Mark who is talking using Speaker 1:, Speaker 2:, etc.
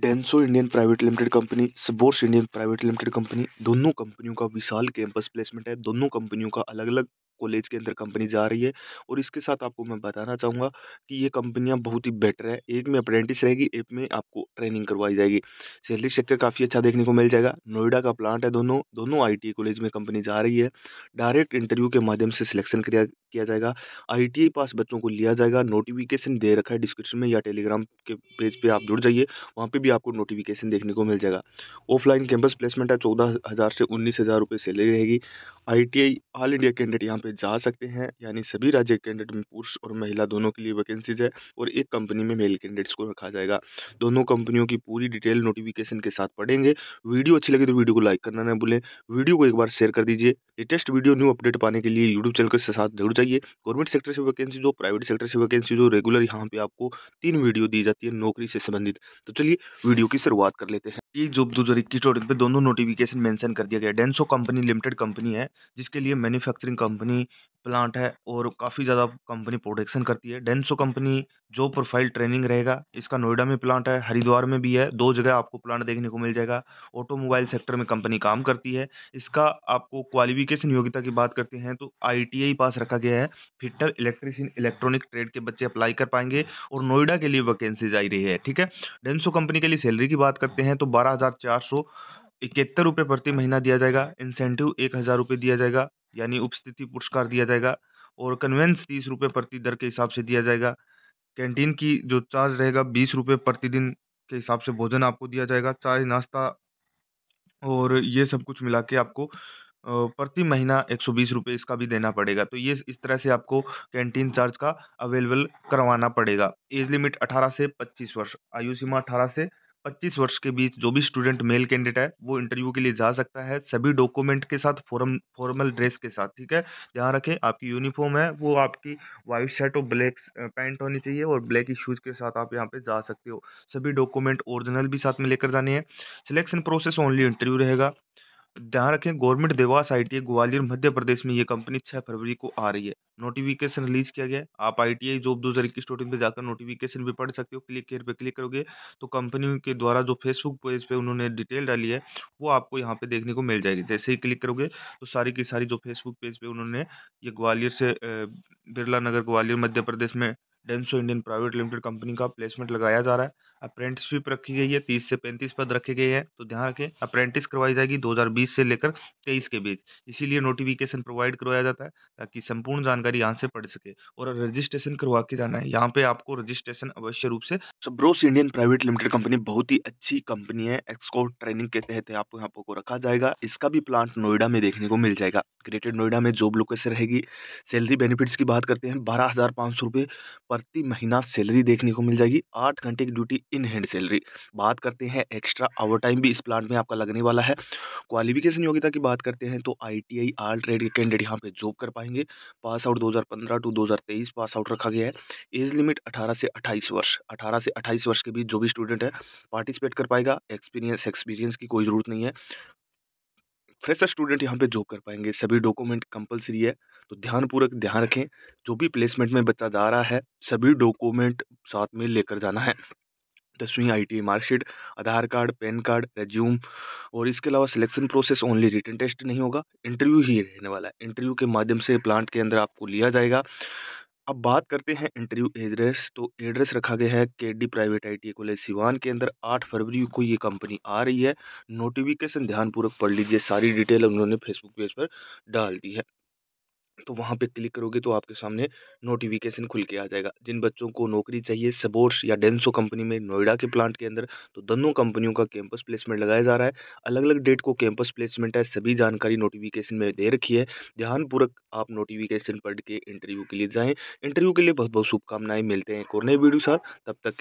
Speaker 1: Denso Indian private limited company Subros Indian private limited company दोनों कंपनियों का विशाल कैंपस प्लेसमेंट है दोनों कंपनियों का अलग अलग कॉलेज के अंदर कंपनी जा रही है और इसके साथ आपको मैं बताना चाहूँगा कि ये कंपनियाँ बहुत ही बेटर है एक में अप्रेंटिस रहेगी एक में आपको ट्रेनिंग करवाई जाएगी सैलरी स्ट्रक्चर काफ़ी अच्छा देखने को मिल जाएगा नोएडा का प्लांट है दोनों दोनों आई कॉलेज में कंपनी जा रही है डायरेक्ट इंटरव्यू के माध्यम से सिलेक्शन किया किया जाएगा आई पास बच्चों को लिया जाएगा नोटिफिकेशन दे रखा है डिस्क्रिप्शन में या टेलीग्राम के पेज पर आप जुड़ जाइए वहाँ पर भी आपको नोटिफिकेशन देखने को मिल जाएगा ऑफलाइन कैंपस प्लेसमेंट है चौदह हज़ार से उन्नीस हज़ार रुपये सैलरी रहेगी आई ऑल इंडिया कैंडिडेट यहाँ पर पे जा सकते हैं यानी सभी राज्य कैंडिडेट में पुरुष और महिला दोनों के लिए वैकेंसीज है और एक कंपनी में मेल कैंडिडेट्स को रखा जाएगा दोनों कंपनियों की पूरी डिटेल नोटिफिकेशन के साथ पढ़ेंगे वीडियो अच्छी लगे तो वीडियो को लाइक करना ना भूलें वीडियो को एक बार शेयर कर दीजिए लेटेस्ट वीडियो न्यू अपडेट पाने के लिए यूट्यूब चैनल के साथ जरूर जाइए गवर्नमेंट सेक्टर से वैकेंसी जो प्राइवेट सेक्टर से वैकेंसी जो रेगुलर यहाँ पे आपको तीन वीडियो दी जाती है नौकरी से संबंधित तो चलिए वीडियो की शुरुआत कर लेते हैं एक जॉब दो हज़ार इक्कीस दोनों नोटिफिकेशन मेंशन कर दिया गया डेंसो कंपनी लिमिटेड कंपनी है जिसके लिए मैन्युफैक्चरिंग कंपनी कंपनी प्लांट है और काफ़ी ज़्यादा कंपनी प्रोडक्शन करती है डेंसो कंपनी जो प्रोफाइल ट्रेनिंग रहेगा इसका नोएडा में प्लांट है हरिद्वार में भी है दो जगह आपको प्लांट देखने को मिल जाएगा ऑटोमोबाइल सेक्टर में कंपनी काम करती है इसका आपको क्वालिफिकेशन योग्यता की बात करते हैं तो आई पास रखा गया है फिटर इलेक्ट्रीशियन इलेक्ट्रॉनिक ट्रेड के बच्चे अप्लाई कर पाएंगे और नोएडा के लिए वैकेंसीज आई रही है ठीक है डेंसो कंपनी के लिए सैलरी की बात करते हैं तो बारह इकहत्तर रुपये प्रति महीना दिया जाएगा इंसेंटिव एक हज़ार रुपये दिया जाएगा यानी उपस्थिति पुरस्कार दिया जाएगा और कन्वेंस तीस रुपये प्रति दर के हिसाब से दिया जाएगा कैंटीन की जो चार्ज रहेगा बीस रुपये प्रतिदिन के हिसाब से भोजन आपको दिया जाएगा चाय नाश्ता और ये सब कुछ मिला के आपको प्रति महीना एक सौ बीस रुपये इसका भी देना पड़ेगा तो ये इस तरह से आपको कैंटीन चार्ज का अवेलेबल करवाना पड़ेगा एज लिमिट अठारह से पच्चीस वर्ष आयु सीमा अठारह से 25 वर्ष के बीच जो भी स्टूडेंट मेल कैंडिडेट है वो इंटरव्यू के लिए जा सकता है सभी डॉक्यूमेंट के साथ फॉर्म फॉर्मल ड्रेस के साथ ठीक है ध्यान रखें आपकी यूनिफॉर्म है वो आपकी वाइट शर्ट और ब्लैक पैंट होनी चाहिए और ब्लैक शूज़ के साथ आप यहाँ पे जा सकते हो सभी डॉक्यूमेंट ओरिजिनल भी साथ में लेकर जाने हैं सिलेक्शन प्रोसेस ओनली इंटरव्यू रहेगा ध्यान रखें गवर्नमेंट देवास आईटीआई ग्वालियर मध्य प्रदेश में ये कंपनी 6 फरवरी को आ रही है नोटिफिकेशन रिलीज किया गया आई आप आईटीआई जॉब दो हज़ार इक्कीस टोटिंग पे जाकर नोटिफिकेशन भी पढ़ सकते हो क्लिक केयर पे क्लिक करोगे तो कंपनी के द्वारा जो फेसबुक पेज पे उन्होंने डिटेल डाली है वो आपको यहाँ पे देखने को मिल जाएगी जैसे ही क्लिक करोगे तो सारी की सारी जो फेसबुक पेज पे उन्होंने ये ग्वालियर से बिरला नगर ग्वालियर मध्य प्रदेश में Denso Indian private limited company का प्लेसमेंट लगाया जा रहा है अप्रेंटिसशिप रखी गई है तीस से पैंतीस पद रखे गए हैं तो ध्यान रखें अप्रेंटिस करवाई जाएगी 2020 से लेकर 23 के बीच इसीलिए नोटिफिकेशन प्रोवाइड करवाया जाता है ताकि संपूर्ण जानकारी यहाँ से पढ़ सके और रजिस्ट्रेशन करवा के जाना है यहाँ पे आपको रजिस्ट्रेशन अवश्य रूप से ब्रोस इंडियन प्राइवेट लिमिटेड कंपनी बहुत ही अच्छी कंपनी है एक्सकोट ट्रेनिंग के तहत आपको यहाँ पर रखा जाएगा इसका भी प्लांट नोएडा में देखने को मिल जाएगा ग्रेटर नोएडा में जॉब लोकेशन रहेगी सैलरी बेनिफिट्स की बात करते हैं बारह हजार पाँच सौ प्रति महीना सैलरी देखने को मिल जाएगी आठ घंटे की ड्यूटी इन हैंड सैलरी बात करते हैं एक्स्ट्रा आवर टाइम भी इस प्लांट में आपका लगने वाला है क्वालिफिकेशन योग्यता की बात करते हैं तो I T I all trade के कैंडिडेट यहाँ पे जॉब कर पाएंगे pass out 2015 to 2023 pass out रखा गया है एज लिमिट 18 से 28 वर्ष 18 से 28 वर्ष के बीच जो भी स्टूडेंट है पार्टिसिपेट कर पाएगा एक्सपीरियंस एक्सपीरियंस की कोई ज़रूरत नहीं है फ्रेशर स्टूडेंट यहाँ पे जॉब कर पाएंगे सभी डॉक्यूमेंट कंपलसरी है तो ध्यानपूर्वक ध्यान रखें जो भी प्लेसमेंट में बच्चा जा रहा है सभी डॉक्यूमेंट साथ में लेकर जाना है दसवीं टी marksheet e, Aadhaar card PAN card resume और इसके अलावा selection process only written test नहीं होगा इंटरव्यू ही रहने वाला है इंटरव्यू के माध्यम से प्लांट के अंदर आपको लिया जाएगा अब बात करते हैं इंटरव्यू एड्रेस तो एड्रेस रखा गया है K D private I T college Siwan के अंदर आठ फरवरी को ये कंपनी आ रही है नोटिफिकेशन ध्यानपूर्वक पढ़ लीजिए सारी डिटेल उन्होंने फेसबुक पेज पर डाल दी है तो वहाँ पे क्लिक करोगे तो आपके सामने नोटिफिकेशन खुल के आ जाएगा जिन बच्चों को नौकरी चाहिए सबोर्स या डेंसो कंपनी में नोएडा के प्लांट के अंदर तो दोनों कंपनियों का कैंपस प्लेसमेंट लगाया जा रहा है अलग अलग डेट को कैंपस प्लेसमेंट है सभी जानकारी नोटिफिकेशन में दे रखी है ध्यानपूर्वक आप नोटिफिकेशन पढ़ के इंटरव्यू के लिए जाएँ इंटरव्यू के लिए बहुत बहुत शुभकामनाएं मिलते हैं कोरोना वीडियो साथ तब तक